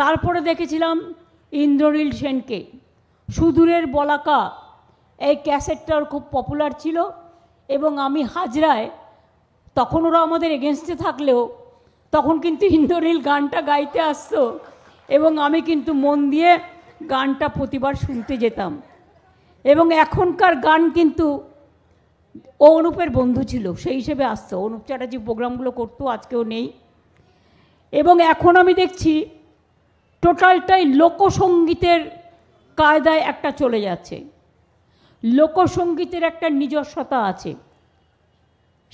তারপরে দেখেছিলাম ইন্দ্রনীল সেনকে সুদূরের বলাকা এই ক্যাসেটটার খুব পপুলার ছিল এবং আমি হাজরায় তখন ওরা আমাদের এগেনস্টে থাকলেও তখন কিন্তু ইন্দ্রনীল গানটা গাইতে আসতো এবং আমি কিন্তু মন দিয়ে গানটা প্রতিবার শুনতে যেতাম এবং এখনকার গান কিন্তু ও অনুপের বন্ধু ছিল সেই হিসেবে আসতো অনুপ চ্যাটার্জি প্রোগ্রামগুলো করতো আজকেও নেই এবং এখন আমি দেখছি টোটালটাই লোকসঙ্গীতের কায়দায় একটা চলে যাচ্ছে লোকসঙ্গীতের একটা নিজস্বতা আছে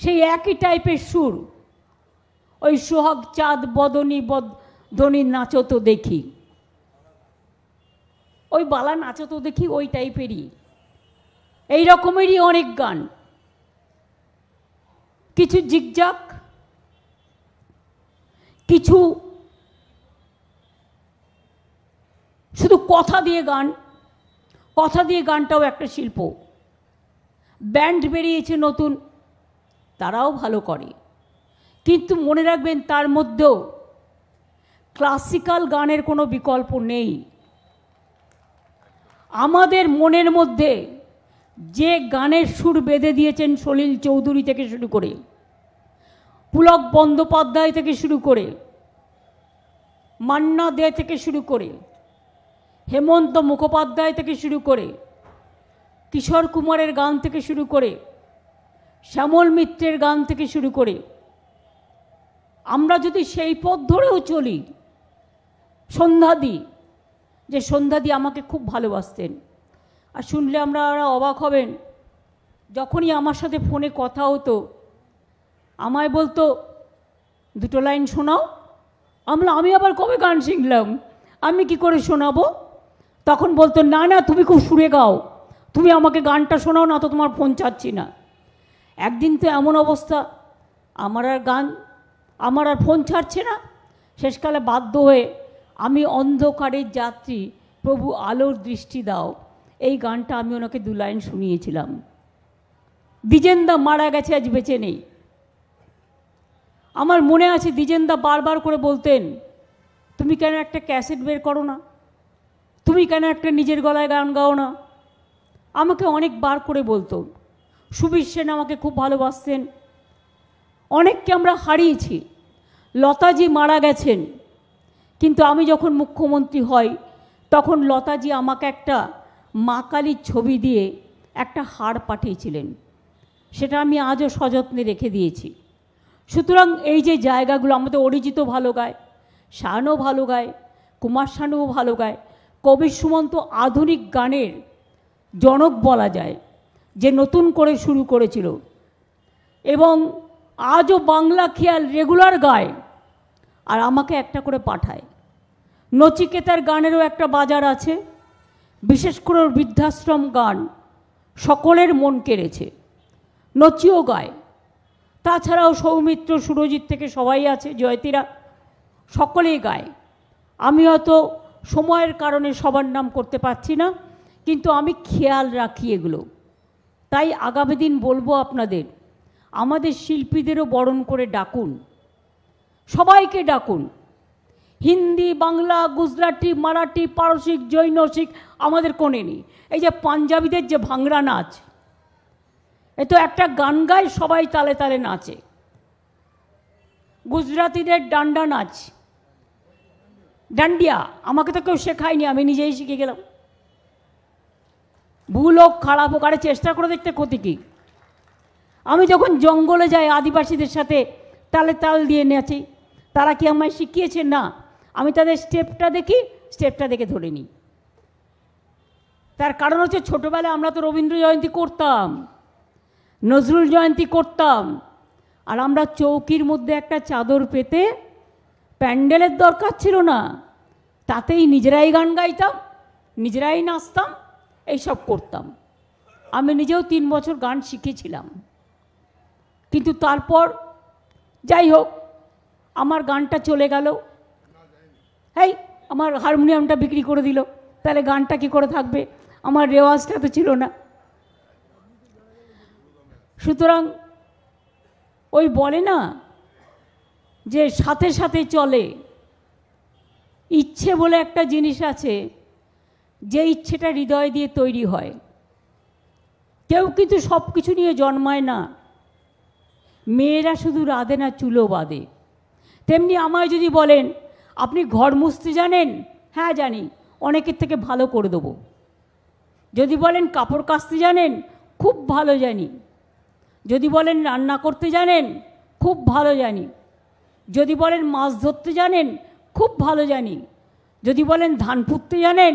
সেই একই টাইপের সুর ওই সোহাগ চাঁদ বদনী বদনী নাচো তো দেখি ওই বালা নাচো তো দেখি ওই টাইপেরই এই রকমেরই অনেক গান কিছু জিগজাক কিছু শুধু কথা দিয়ে গান কথা দিয়ে গানটাও একটা শিল্প ব্যান্ড বেরিয়েছে নতুন তারাও ভালো করে কিন্তু মনে রাখবেন তার মধ্যেও ক্লাসিক্যাল গানের কোনো বিকল্প নেই আমাদের মনের মধ্যে যে গানের সুর বেঁধে দিয়েছেন সলিল চৌধুরী থেকে শুরু করে পুলক বন্দ্যোপাধ্যায় থেকে শুরু করে মান্না দে থেকে শুরু করে হেমন্ত মুখোপাধ্যায় থেকে শুরু করে কিশোর কুমারের গান থেকে শুরু করে শ্যামল মিত্রের গান থেকে শুরু করে আমরা যদি সেই পথ ধরেও চলি সন্ধ্যাদি যে সন্ধ্যাদি আমাকে খুব ভালোবাসতেন আর শুনলে আমরা অবাক হবেন যখনই আমার সাথে ফোনে কথা হতো আমায় বলতো দুটো লাইন শোনাও আমরা আমি আবার কবে গান শিখলাম আমি কি করে শোনাবো তখন বলতো না না তুমি খুব সুরে গাও তুমি আমাকে গানটা শোনাও না তো তোমার ফোন চাচ্ছি না একদিন তো এমন অবস্থা আমার আর গান আমার আর ফোন ছাড়ছে না শেষকালে বাধ্য হয়ে আমি অন্ধকারের যাত্রী প্রভু আলোর দৃষ্টি দাও এই গানটা আমি ওনাকে দু লাইন শুনিয়েছিলাম দ্বিজেন্দা মারা গেছে আজ বেঁচে নেই আমার মনে আছে দ্বিজেন্দা বারবার করে বলতেন তুমি কেন একটা ক্যাসেট বের করো না তুমি কেন একটা নিজের গলায় গান গাও না আমাকে অনেকবার করে বলতো সুবীর সেন আমাকে খুব ভালোবাসতেন অনেককে আমরা হারিয়েছি লতাজি মারা গেছেন কিন্তু আমি যখন মুখ্যমন্ত্রী হই তখন লতাজি আমাকে একটা মা কালীর ছবি দিয়ে একটা হার পাঠিয়েছিলেন সেটা আমি আজও সযত্নে রেখে দিয়েছি সুতরাং এই যে জায়গাগুলো আমাদের অরিজিত ভালো গায় শানও ভালো গায় কুমার শানুও ভালো গায় কবি সুমন্ত আধুনিক গানের জনক বলা যায় যে নতুন করে শুরু করেছিল এবং আজও বাংলা খেয়াল রেগুলার গায় আর আমাকে একটা করে পাঠায় নচিকেতার গানেরও একটা বাজার আছে বিশেষ করে বৃদ্ধাশ্রম গান সকলের মন কেড়েছে নচিও গায় তাছাড়াও সৌমিত্র সুরজিৎ থেকে সবাই আছে জয়তীরা সকলেই গায় আমি হয়তো সময়ের কারণে সবার নাম করতে পারছি না কিন্তু আমি খেয়াল রাখি এগুলো তাই আগামী দিন বলবো আপনাদের আমাদের শিল্পীদেরও বরণ করে ডাকুন সবাইকে ডাকুন হিন্দি বাংলা গুজরাটি মারাঠি পারসিক জৈন শিখ আমাদের কোনে নেই এই যে পাঞ্জাবিদের যে ভাংরা নাচ এ তো একটা গান গায় সবাই তালে তালে নাচে গুজরাতিদের ডান্ডা নাচ ডান্ডিয়া আমাকে তো কেউ শেখায়নি আমি নিজেই শিখে গেলাম ভুল হোক খারাপ হোক আরে চেষ্টা করে দেখতে ক্ষতি কী আমি যখন জঙ্গলে যাই আদিবাসীদের সাথে তালে তাল দিয়ে নেছি তারা কি আমায় শিখিয়েছে না আমি তাদের স্টেপটা দেখি স্টেপটা দেখে ধরে নিই তার কারণ হচ্ছে ছোটোবেলায় আমরা তো রবীন্দ্র জয়ন্তী করতাম নজরুল জয়ন্তী করতাম আর আমরা চৌকির মধ্যে একটা চাদর পেতে প্যান্ডেলের দরকার ছিল না তাতেই নিজেরাই গান গাইতাম নিজেরাই নাচতাম এইসব করতাম আমি নিজেও তিন বছর গান শিখেছিলাম কিন্তু তারপর যাই হোক আমার গানটা চলে গেল এই আমার হারমোনিয়ামটা বিক্রি করে দিল তাহলে গানটা কি করে থাকবে আমার রেওয়াজটা তো ছিল না সুতরাং ওই বলে না যে সাথে সাথে চলে ইচ্ছে বলে একটা জিনিস আছে যে ইচ্ছেটা হৃদয় দিয়ে তৈরি হয় কেউ কিন্তু সব কিছু নিয়ে জন্মায় না মেয়েরা শুধু রাঁধে না চুলো বাঁধে তেমনি আমায় যদি বলেন আপনি ঘর মুছতে জানেন হ্যাঁ জানি অনেকের থেকে ভালো করে দেবো যদি বলেন কাপড় কাচতে জানেন খুব ভালো জানি যদি বলেন রান্না করতে জানেন খুব ভালো জানি যদি বলেন মাছ ধরতে জানেন খুব ভালো জানি যদি বলেন ধান পুঁততে জানেন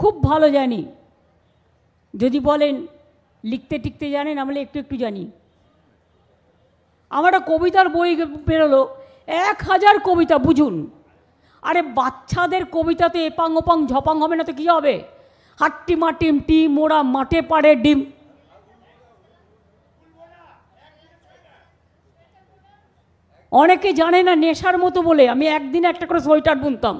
খুব ভালো জানি যদি বলেন লিখতে টিকতে জানেন আমরা একটু একটু জানি আমার কবিতার বই বেরোলো এক হাজার কবিতা বুঝুন আরে বাচ্চাদের কবিতাতে এপাং ওপাং ঝপাং হবে না তো কী হবে হাট্টি মাটিম টি মোড়া মাঠে পাড়ে ডিম অনেকে জানে না নেশার মতো বলে আমি একদিন একটা করে সোয়েটার বুনতাম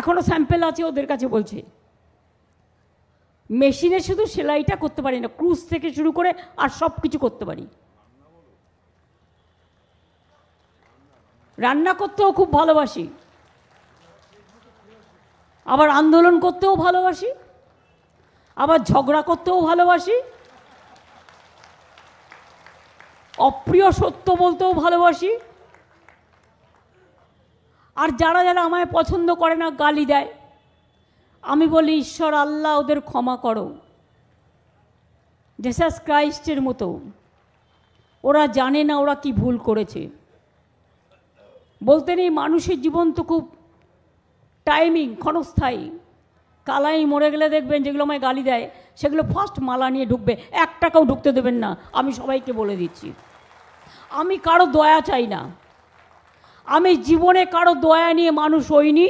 এখনও স্যাম্পেল আছে ওদের কাছে বলছে মেশিনে শুধু সেলাইটা করতে পারি না ক্রুজ থেকে শুরু করে আর সব কিছু করতে পারি রান্না করতেও খুব ভালোবাসি আবার আন্দোলন করতেও ভালোবাসি আবার ঝগড়া করতেও ভালোবাসি অপ্রিয় সত্য বলতেও ভালোবাসি আর যারা যারা আমায় পছন্দ করে না গালি দেয় আমি বলি ঈশ্বর আল্লাহ ওদের ক্ষমা করো জেসাস ক্রাইস্টের মতো ওরা জানে না ওরা কি ভুল করেছে বলতে নেই মানুষের জীবন তো খুব টাইমিং ক্ষণস্থায়ী কালাই মরে গেলে দেখবেন যেগুলো আমায় গালি দেয় সেগুলো ফার্স্ট মালা নিয়ে ঢুকবে এক টাকাও ঢুকতে দেবেন না আমি সবাইকে বলে দিচ্ছি আমি কারো দয়া চাই না আমি জীবনে কারো দয়া নিয়ে মানুষ হইনি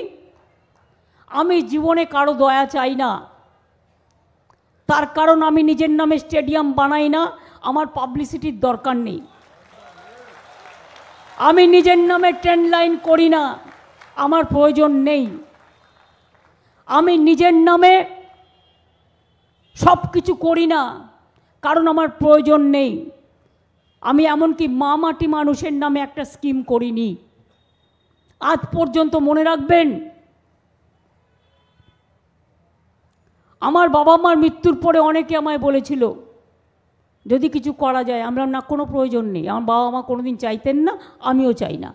আমি জীবনে কারো দয়া চাই না তার কারণ আমি নিজের নামে স্টেডিয়াম বানাই না আমার পাবলিসিটির দরকার নেই আমি নিজের নামে ট্রেন লাইন করি না আমার প্রয়োজন নেই আমি নিজের নামে সব কিছু করি না কারণ আমার প্রয়োজন নেই আমি এমনকি মা মাটি মানুষের নামে একটা স্কিম করিনি আজ পর্যন্ত মনে রাখবেন আমার বাবা মার মৃত্যুর পরে অনেকে আমায় বলেছিল যদি কিছু করা যায় আমরা না কোনো প্রয়োজন নেই আমার বাবা মা কোনোদিন চাইতেন না আমিও চাই না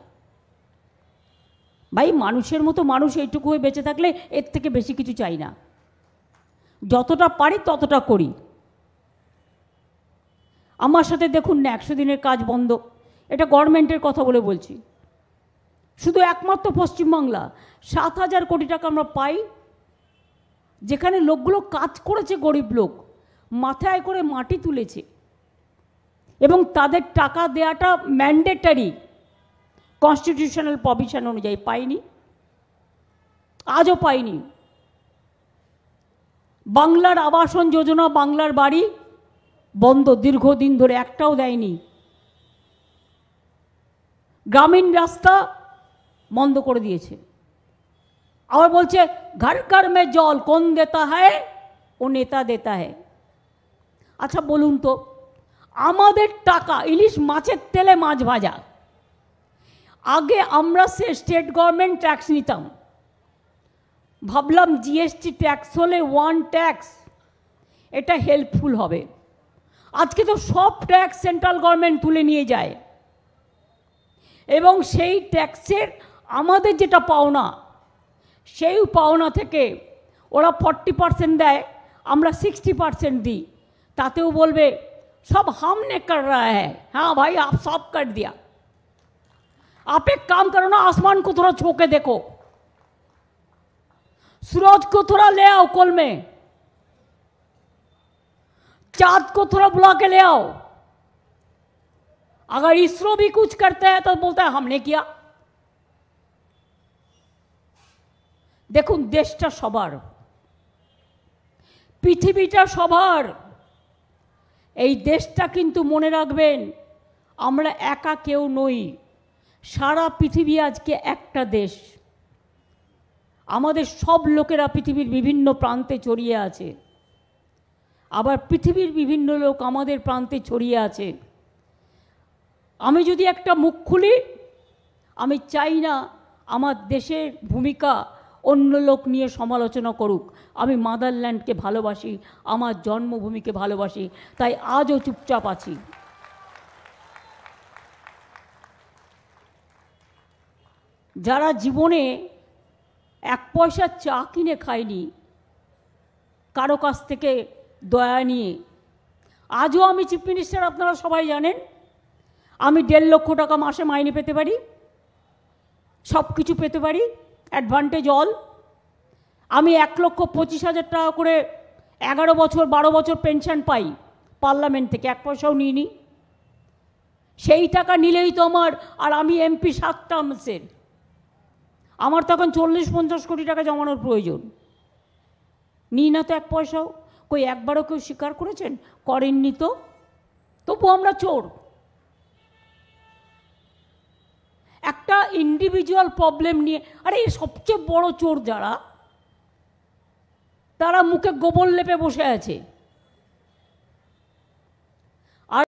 ভাই মানুষের মতো মানুষ এইটুকু হয়ে বেঁচে থাকলে এর থেকে বেশি কিছু চাই না যতটা পারি ততটা করি আমার সাথে দেখুন না একশো দিনের কাজ বন্ধ এটা গভর্নমেন্টের কথা বলে বলছি শুধু একমাত্র পশ্চিমবাংলা সাত হাজার কোটি টাকা আমরা পাই যেখানে লোকগুলো কাজ করেছে গরিব লোক মাথায় করে মাটি তুলেছে এবং তাদের টাকা দেওয়াটা ম্যান্ডেটারি কনস্টিটিউশনাল প্রভিশন অনুযায়ী পাইনি আজও পাইনি বাংলার আবাসন যোজনা বাংলার বাড়ি বন্ধ দীর্ঘদিন ধরে একটাও দেয়নি গ্রামীণ রাস্তা বন্ধ করে দিয়েছে আবার বলছে ঘর ঘর মে জল কোন দেতা হয় ও নেতা দেতা হয় আচ্ছা বলুন তো আমাদের টাকা ইলিশ মাছের তেলে মাছ ভাজা আগে আমরা সে স্টেট গভর্নমেন্ট ট্যাক্স নিতাম ভাবলাম জিএসটি ট্যাক্স হলে ওয়ান ট্যাক্স এটা হেল্পফুল হবে আজকে তো সব ট্যাক্স সেন্ট্রাল गवर्नमेंट তুলে নিয়ে যায় এবং সেই ট্যাক্সের আমাদের যেটা পাওয়া না সেই পাওয়া না থেকে ওরা 40% দেয় আমরা 60% দি তাতেও বলবে সব হামনে কর رہا ہے हां भाई आप सब कट दिया आप एक काम करो ना आसमान को थोड़ा छू के देखो सूरज को थोड़ा ले आओ कोल में चाँद को थोड़ा बुला के ले आओ अगर इसरो भी कुछ करता है तो बोलता है हमने किया দেখুন দেশটা সবার পৃথিবীটা সবার এই দেশটা কিন্তু মনে রাখবেন আমরা একা কেউ নই সারা পৃথিবী আজকে একটা দেশ আমাদের সব লোকেরা পৃথিবীর বিভিন্ন প্রান্তে চড়িয়ে আছে আবার পৃথিবীর বিভিন্ন লোক আমাদের প্রান্তে ছড়িয়ে আছে আমি যদি একটা মুখ খুলি আমি চাই না আমার দেশের ভূমিকা অন্য লোক নিয়ে সমালোচনা করুক আমি মাদারল্যান্ডকে ভালোবাসি আমার জন্মভূমিকে ভালোবাসি তাই আজও চুপচাপ আছি যারা জীবনে এক পয়সা চা কিনে খায়নি কারো কাছ থেকে দয়া নিয়ে আজও আমি চিফ মিনিস্টার আপনারা সবাই জানেন আমি দেড় লক্ষ টাকা মাসে মাইনে পেতে পারি সব কিছু পেতে পারি অ্যাডভান্টেজ অল আমি এক লক্ষ পঁচিশ হাজার টাকা করে এগারো বছর বারো বছর পেনশন পাই পার্লামেন্ট থেকে এক পয়সাও নিই সেই টাকা নিলেই তো আমার আর আমি এমপি সাত টার্মসের আমার তখন চল্লিশ পঞ্চাশ কোটি টাকা জমানোর প্রয়োজন নিই না তো এক পয়সাও কই একবারও কেউ স্বীকার করেছেন করেননি তো তবু আমরা চোর একটা ইন্ডিভিজুয়াল প্রবলেম নিয়ে আরে এই সবচেয়ে বড় চোর যারা তারা মুখে গোবর লেপে বসে আছে